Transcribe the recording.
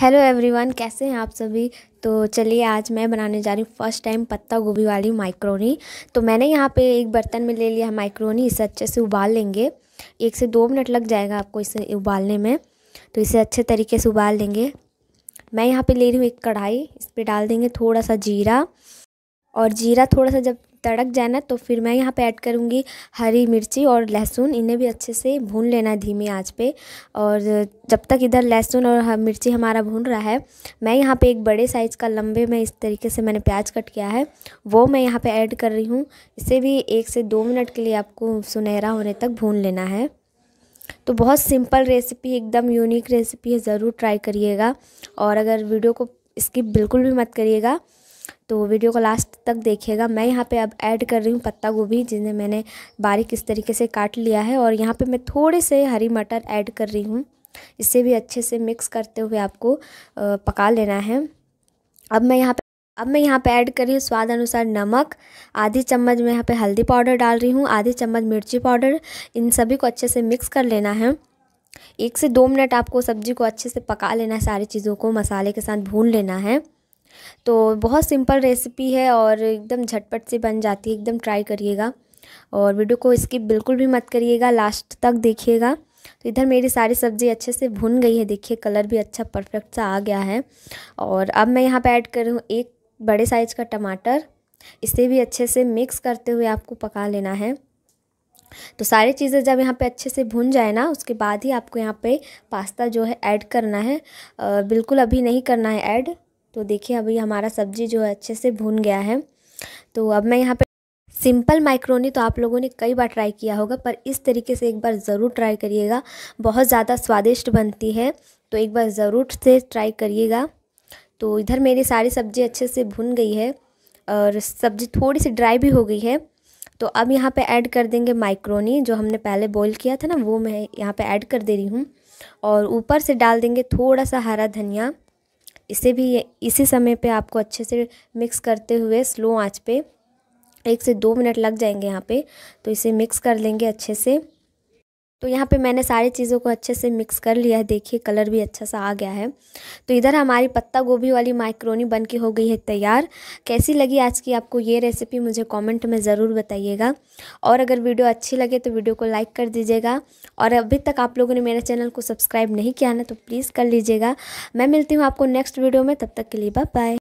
hello everyone कैसे हैं आप सभी तो चलिए आज मैं बनाने जा रही हूँ फर्स्ट टाइम पत्ता गोभी वाली माइक्रोनी तो मैंने यहाँ पे एक बर्तन में ले लिया माइक्रोनी इसे अच्छे से उबाल लेंगे एक से दो मिनट लग जाएगा आपको इसे उबालने में तो इसे अच्छे तरीके से उबाल लेंगे मैं यहाँ पे ले रही हूँ एक कढ़ाई इस पर डाल देंगे थोड़ा सा जीरा और जीरा थोड़ा सा जब तड़क जाना तो फिर मैं यहाँ पे ऐड करूँगी हरी मिर्ची और लहसुन इन्हें भी अच्छे से भून लेना है धीमी आंच पे और जब तक इधर लहसुन और मिर्ची हमारा भून रहा है मैं यहाँ पे एक बड़े साइज़ का लंबे में इस तरीके से मैंने प्याज कट किया है वो मैं यहाँ पे ऐड कर रही हूँ इसे भी एक से दो मिनट के लिए आपको सुनहरा होने तक भून लेना है तो बहुत सिंपल रेसिपी एकदम यूनिक रेसिपी है ज़रूर ट्राई करिएगा और अगर वीडियो को स्किप बिल्कुल भी मत करिएगा तो वीडियो को लास्ट तक देखिएगा मैं यहाँ पे अब ऐड कर रही हूँ पत्ता गोभी जिन्हें मैंने बारीक इस तरीके से काट लिया है और यहाँ पे मैं थोड़े से हरी मटर ऐड कर रही हूँ इसे भी अच्छे से मिक्स करते हुए आपको पका लेना है अब मैं यहाँ पे अब मैं यहाँ पे ऐड कर रही हूँ स्वाद अनुसार नमक आधी चम्मच मैं यहाँ पे हल्दी पाउडर डाल रही हूँ आधी चम्मच मिर्ची पाउडर इन सभी को अच्छे से मिक्स कर लेना है एक से दो मिनट आपको सब्जी को अच्छे से पका लेना है सारी चीज़ों को मसाले के साथ भून लेना है तो बहुत सिंपल रेसिपी है और एकदम झटपट से बन जाती है एकदम ट्राई करिएगा और वीडियो को स्किप बिल्कुल भी मत करिएगा लास्ट तक देखिएगा तो इधर मेरी सारी सब्ज़ी अच्छे से भुन गई है देखिए कलर भी अच्छा परफेक्ट सा आ गया है और अब मैं यहाँ पर ऐड कर रही हूँ एक बड़े साइज़ का टमाटर इसे भी अच्छे से मिक्स करते हुए आपको पका लेना है तो सारी चीज़ें जब यहाँ पे अच्छे से भुन जाए ना उसके बाद ही आपको यहाँ पे पास्ता जो है ऐड करना है बिल्कुल अभी नहीं करना है ऐड तो देखिए अभी हमारा सब्जी जो है अच्छे से भून गया है तो अब मैं यहाँ पे सिंपल माइक्रोनी तो आप लोगों ने कई बार ट्राई किया होगा पर इस तरीके से एक बार ज़रूर ट्राई करिएगा बहुत ज़्यादा स्वादिष्ट बनती है तो एक बार ज़रूर से ट्राई करिएगा तो इधर मेरी सारी सब्ज़ी अच्छे से भुन गई है और सब्ज़ी थोड़ी सी ड्राई भी हो गई है तो अब यहाँ पे ऐड कर देंगे माइक्रोनी जो हमने पहले बॉईल किया था ना वो मैं यहाँ पे ऐड कर दे रही हूँ और ऊपर से डाल देंगे थोड़ा सा हरा धनिया इसे भी इसी समय पे आपको अच्छे से मिक्स करते हुए स्लो आंच पे एक से दो मिनट लग जाएंगे यहाँ पे तो इसे मिक्स कर लेंगे अच्छे से तो यहाँ पे मैंने सारी चीज़ों को अच्छे से मिक्स कर लिया है देखिए कलर भी अच्छा सा आ गया है तो इधर हमारी पत्ता गोभी वाली माइक्रोनी बन के हो गई है तैयार कैसी लगी आज की आपको ये रेसिपी मुझे कमेंट में ज़रूर बताइएगा और अगर वीडियो अच्छी लगे तो वीडियो को लाइक कर दीजिएगा और अभी तक आप लोगों ने मेरे चैनल को सब्सक्राइब नहीं किया ना तो प्लीज़ कर लीजिएगा मैं मिलती हूँ आपको नेक्स्ट वीडियो में तब तक के लिए बाय